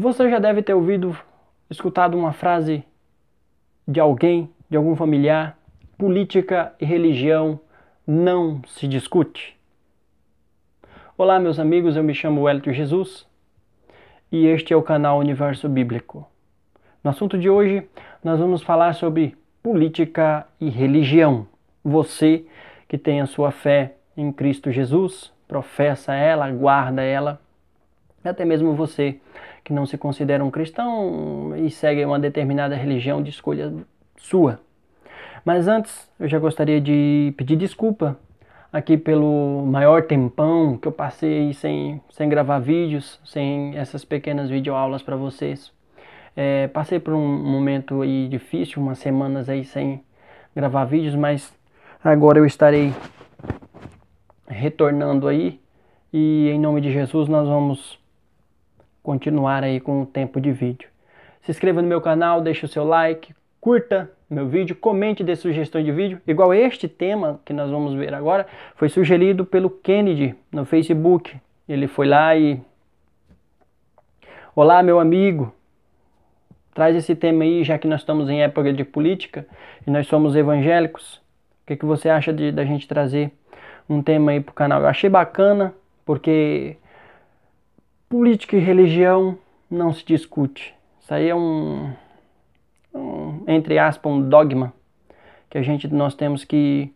Você já deve ter ouvido, escutado uma frase de alguém, de algum familiar: política e religião não se discute. Olá, meus amigos, eu me chamo Hélio Jesus e este é o canal Universo Bíblico. No assunto de hoje, nós vamos falar sobre política e religião. Você que tem a sua fé em Cristo Jesus, professa ela, guarda ela, até mesmo você que não se considera um cristão e segue uma determinada religião de escolha sua. Mas antes, eu já gostaria de pedir desculpa aqui pelo maior tempão que eu passei sem, sem gravar vídeos, sem essas pequenas videoaulas para vocês. É, passei por um momento aí difícil, umas semanas aí sem gravar vídeos, mas agora eu estarei retornando aí e em nome de Jesus nós vamos continuar aí com o tempo de vídeo. Se inscreva no meu canal, deixe o seu like, curta meu vídeo, comente de sugestões de vídeo. Igual este tema que nós vamos ver agora foi sugerido pelo Kennedy no Facebook. Ele foi lá e Olá, meu amigo. Traz esse tema aí, já que nós estamos em época de política e nós somos evangélicos. O que, que você acha de da gente trazer um tema aí pro canal? Eu achei bacana, porque Política e religião não se discute. Isso aí é um, um entre aspas, um dogma que a gente nós temos que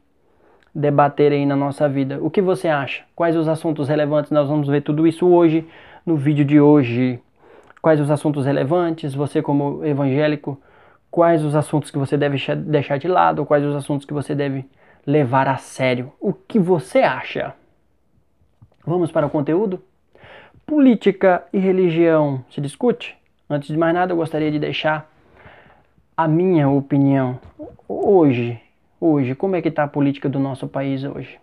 debater aí na nossa vida. O que você acha? Quais os assuntos relevantes? Nós vamos ver tudo isso hoje no vídeo de hoje. Quais os assuntos relevantes? Você como evangélico, quais os assuntos que você deve deixar de lado, quais os assuntos que você deve levar a sério? O que você acha? Vamos para o conteúdo? política e religião se discute? Antes de mais nada, eu gostaria de deixar a minha opinião hoje, hoje, como é que está a política do nosso país hoje?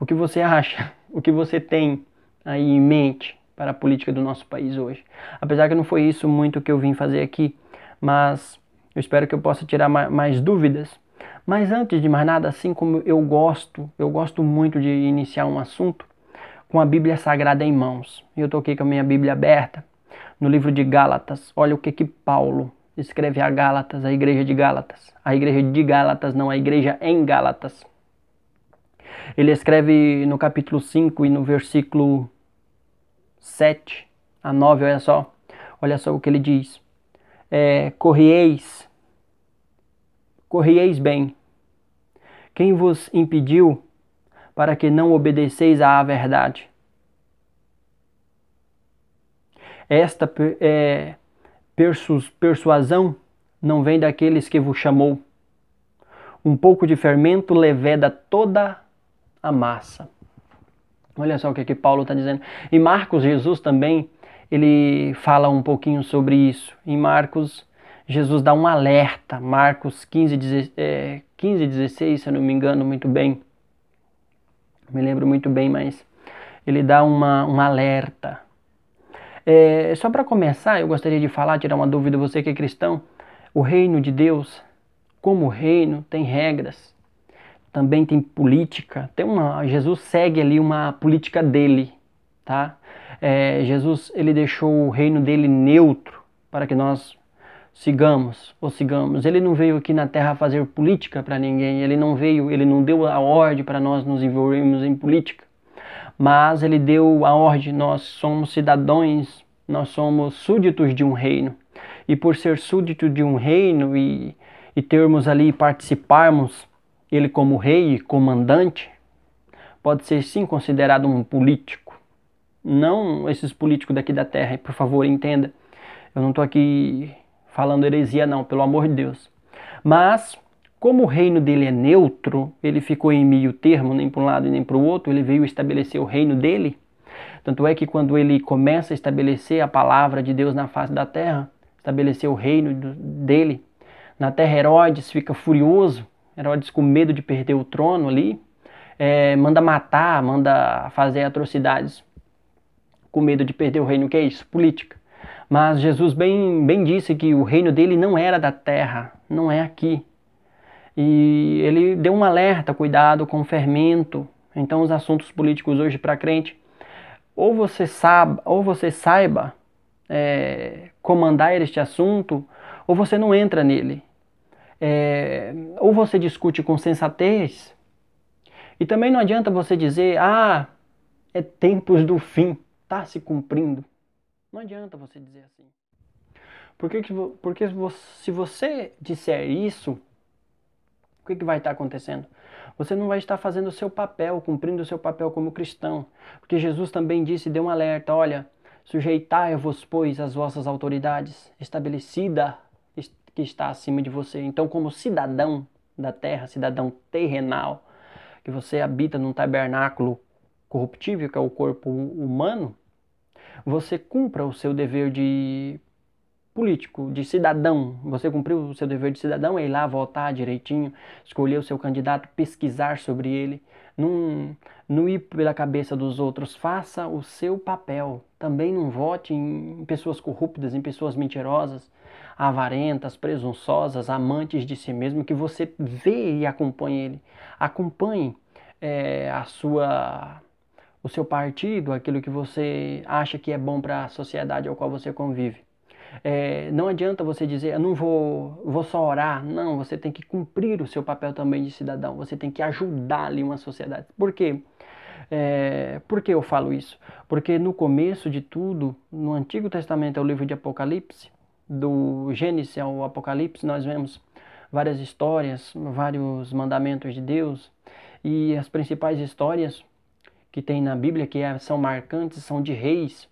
O que você acha? O que você tem aí em mente para a política do nosso país hoje? Apesar que não foi isso muito que eu vim fazer aqui, mas eu espero que eu possa tirar mais dúvidas. Mas antes de mais nada, assim como eu gosto, eu gosto muito de iniciar um assunto, com a Bíblia Sagrada em mãos. Eu estou aqui com a minha Bíblia aberta, no livro de Gálatas. Olha o que, que Paulo escreve a Gálatas, a igreja de Gálatas. A igreja de Gálatas, não, a igreja em Gálatas. Ele escreve no capítulo 5 e no versículo 7 a 9, olha só. Olha só o que ele diz. É, corrieis, corrieis bem. Quem vos impediu para que não obedeceis à verdade. Esta é, persuasão não vem daqueles que vos chamou. Um pouco de fermento leveda toda a massa. Olha só o que, que Paulo está dizendo. Em Marcos, Jesus também ele fala um pouquinho sobre isso. Em Marcos, Jesus dá um alerta. Marcos 15, 15 16, se eu não me engano muito bem me lembro muito bem, mas ele dá uma, um alerta. É, só para começar, eu gostaria de falar, tirar uma dúvida, você que é cristão, o reino de Deus, como reino, tem regras, também tem política, tem uma, Jesus segue ali uma política dele, tá? É, Jesus, ele deixou o reino dele neutro, para que nós sigamos ou sigamos. Ele não veio aqui na terra fazer política para ninguém, ele não veio, ele não deu a ordem para nós nos envolvermos em política, mas ele deu a ordem, nós somos cidadãos, nós somos súditos de um reino. E por ser súdito de um reino e, e termos ali participarmos ele como rei e comandante, pode ser sim considerado um político. Não esses políticos daqui da terra, por favor, entenda. Eu não estou aqui falando heresia, não, pelo amor de Deus. Mas, como o reino dele é neutro, ele ficou em meio termo, nem para um lado e nem para o outro, ele veio estabelecer o reino dele. Tanto é que quando ele começa a estabelecer a palavra de Deus na face da terra, estabelecer o reino dele, na terra Herodes fica furioso, Herodes com medo de perder o trono ali, é, manda matar, manda fazer atrocidades com medo de perder o reino. O que é isso? Política. Mas Jesus bem, bem disse que o reino dele não era da terra, não é aqui. E ele deu um alerta: cuidado com o fermento. Então, os assuntos políticos hoje para crente, ou você saiba, ou você saiba é, comandar este assunto, ou você não entra nele. É, ou você discute com sensatez, e também não adianta você dizer, ah, é tempos do fim, está se cumprindo. Não adianta você dizer assim. Porque, porque se você disser isso, o que, que vai estar acontecendo? Você não vai estar fazendo o seu papel, cumprindo o seu papel como cristão. Porque Jesus também disse, deu um alerta, olha, sujeitai-vos, pois, às vossas autoridades, estabelecida que está acima de você. Então, como cidadão da terra, cidadão terrenal, que você habita num tabernáculo corruptível, que é o corpo humano, você cumpra o seu dever de político, de cidadão. Você cumpriu o seu dever de cidadão é ir lá votar direitinho, escolher o seu candidato, pesquisar sobre ele, não, ir pela cabeça dos outros. Faça o seu papel. Também não vote em pessoas corruptas, em pessoas mentirosas, avarentas, presunçosas, amantes de si mesmo, que você vê e acompanhe ele. Acompanhe é, a sua o seu partido, aquilo que você acha que é bom para a sociedade ao qual você convive. É, não adianta você dizer, não vou, vou só orar. Não, você tem que cumprir o seu papel também de cidadão. Você tem que ajudar ali uma sociedade. Por quê? É, por que eu falo isso? Porque no começo de tudo, no Antigo Testamento, é o livro de Apocalipse, do Gênesis ao Apocalipse, nós vemos várias histórias, vários mandamentos de Deus, e as principais histórias que tem na Bíblia, que é, são marcantes, são de reis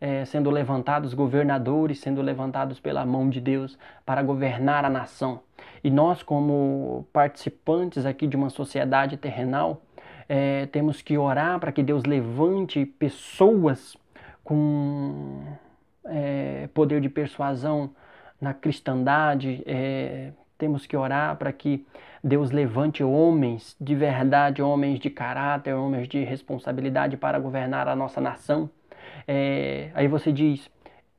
é, sendo levantados, governadores sendo levantados pela mão de Deus para governar a nação. E nós, como participantes aqui de uma sociedade terrenal, é, temos que orar para que Deus levante pessoas com é, poder de persuasão na cristandade, é, temos que orar para que Deus levante homens de verdade, homens de caráter, homens de responsabilidade para governar a nossa nação. É, aí você diz,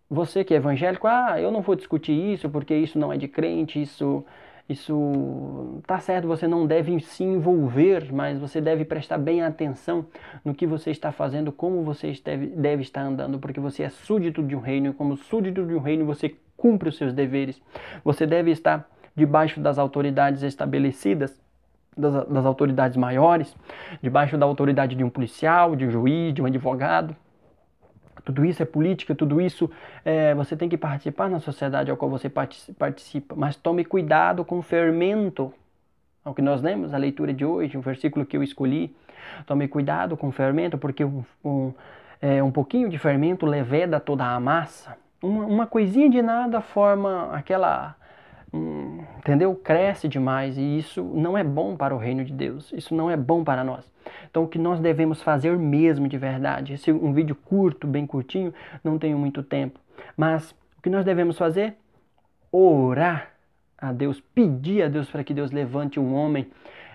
você que é evangélico, ah, eu não vou discutir isso porque isso não é de crente, isso isso tá certo, você não deve se envolver, mas você deve prestar bem atenção no que você está fazendo, como você deve, deve estar andando, porque você é súdito de um reino, e como súdito de um reino você cumpre os seus deveres. Você deve estar debaixo das autoridades estabelecidas, das, das autoridades maiores, debaixo da autoridade de um policial, de um juiz, de um advogado. Tudo isso é política, tudo isso é, você tem que participar na sociedade ao qual você participa. Mas tome cuidado com o fermento. Ao o que nós lemos, a leitura de hoje, um versículo que eu escolhi. Tome cuidado com o fermento, porque um, um, é, um pouquinho de fermento leveda toda a massa. Uma, uma coisinha de nada forma aquela entendeu? Cresce demais e isso não é bom para o reino de Deus, isso não é bom para nós. Então, o que nós devemos fazer mesmo de verdade? Esse um vídeo curto, bem curtinho, não tenho muito tempo, mas o que nós devemos fazer? Orar a Deus, pedir a Deus para que Deus levante um homem,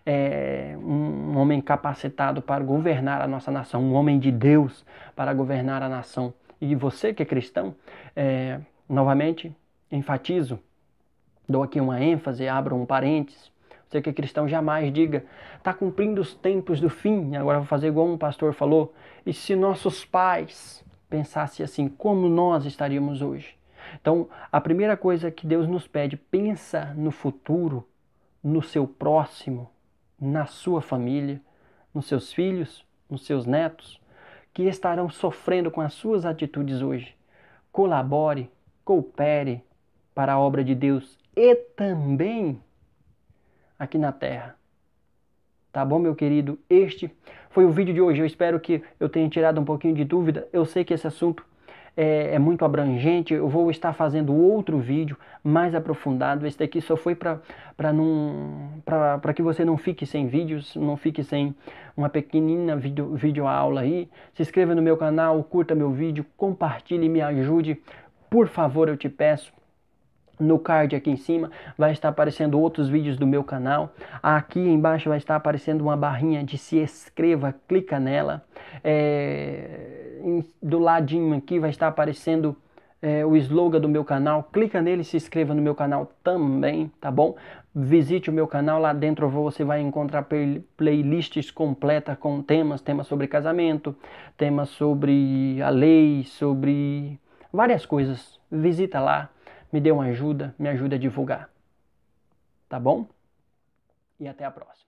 é, um homem capacitado para governar a nossa nação, um homem de Deus para governar a nação. E você que é cristão, é, novamente enfatizo, Dou aqui uma ênfase, abro um parênteses. Você que é cristão, jamais diga, está cumprindo os tempos do fim. Agora vou fazer igual um pastor falou. E se nossos pais pensassem assim, como nós estaríamos hoje? Então, a primeira coisa que Deus nos pede, pensa no futuro, no seu próximo, na sua família, nos seus filhos, nos seus netos, que estarão sofrendo com as suas atitudes hoje. Colabore, coopere para a obra de Deus e também aqui na terra. Tá bom, meu querido? Este foi o vídeo de hoje. Eu espero que eu tenha tirado um pouquinho de dúvida. Eu sei que esse assunto é, é muito abrangente. Eu vou estar fazendo outro vídeo mais aprofundado. Esse aqui só foi para que você não fique sem vídeos, não fique sem uma pequenina vídeo, vídeo aula aí. Se inscreva no meu canal, curta meu vídeo, compartilhe, me ajude. Por favor, eu te peço no card aqui em cima vai estar aparecendo outros vídeos do meu canal. Aqui embaixo vai estar aparecendo uma barrinha de se inscreva, clica nela. É, do ladinho aqui vai estar aparecendo é, o slogan do meu canal. Clica nele e se inscreva no meu canal também, tá bom? Visite o meu canal, lá dentro você vai encontrar playlists completas com temas, temas sobre casamento, temas sobre a lei, sobre várias coisas. Visita lá me dê uma ajuda, me ajuda a divulgar. Tá bom? E até a próxima.